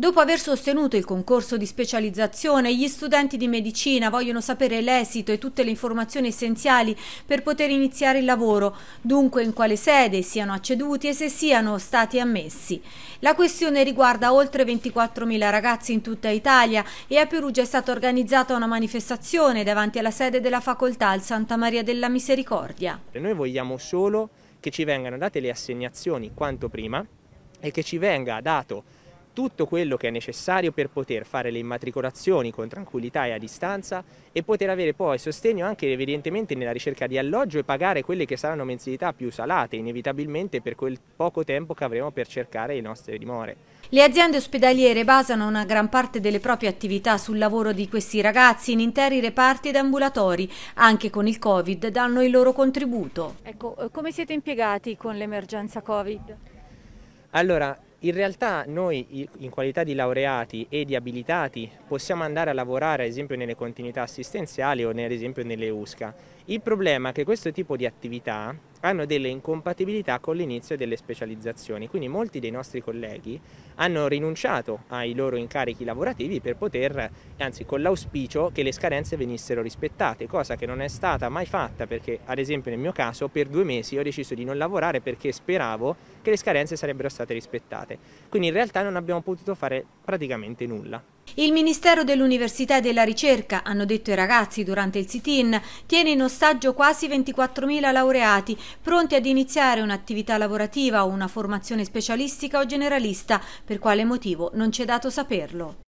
Dopo aver sostenuto il concorso di specializzazione, gli studenti di medicina vogliono sapere l'esito e tutte le informazioni essenziali per poter iniziare il lavoro, dunque in quale sede siano acceduti e se siano stati ammessi. La questione riguarda oltre 24.000 ragazzi in tutta Italia e a Perugia è stata organizzata una manifestazione davanti alla sede della facoltà al Santa Maria della Misericordia. Noi vogliamo solo che ci vengano date le assegnazioni quanto prima e che ci venga dato tutto quello che è necessario per poter fare le immatricolazioni con tranquillità e a distanza e poter avere poi sostegno anche evidentemente nella ricerca di alloggio e pagare quelle che saranno mensilità più salate inevitabilmente per quel poco tempo che avremo per cercare le nostre dimore. Le aziende ospedaliere basano una gran parte delle proprie attività sul lavoro di questi ragazzi in interi reparti ed ambulatori, anche con il Covid danno il loro contributo. Ecco, eh, come siete impiegati con l'emergenza Covid? Allora, in realtà noi in qualità di laureati e di abilitati possiamo andare a lavorare ad esempio nelle continuità assistenziali o ad esempio nelle USCA. Il problema è che questo tipo di attività hanno delle incompatibilità con l'inizio delle specializzazioni, quindi molti dei nostri colleghi hanno rinunciato ai loro incarichi lavorativi per poter, anzi con l'auspicio che le scadenze venissero rispettate, cosa che non è stata mai fatta perché ad esempio nel mio caso per due mesi ho deciso di non lavorare perché speravo che le scadenze sarebbero state rispettate, quindi in realtà non abbiamo potuto fare praticamente nulla. Il Ministero dell'Università e della Ricerca, hanno detto i ragazzi durante il sit-in, tiene in ostaggio quasi 24.000 laureati pronti ad iniziare un'attività lavorativa o una formazione specialistica o generalista, per quale motivo non c'è dato saperlo.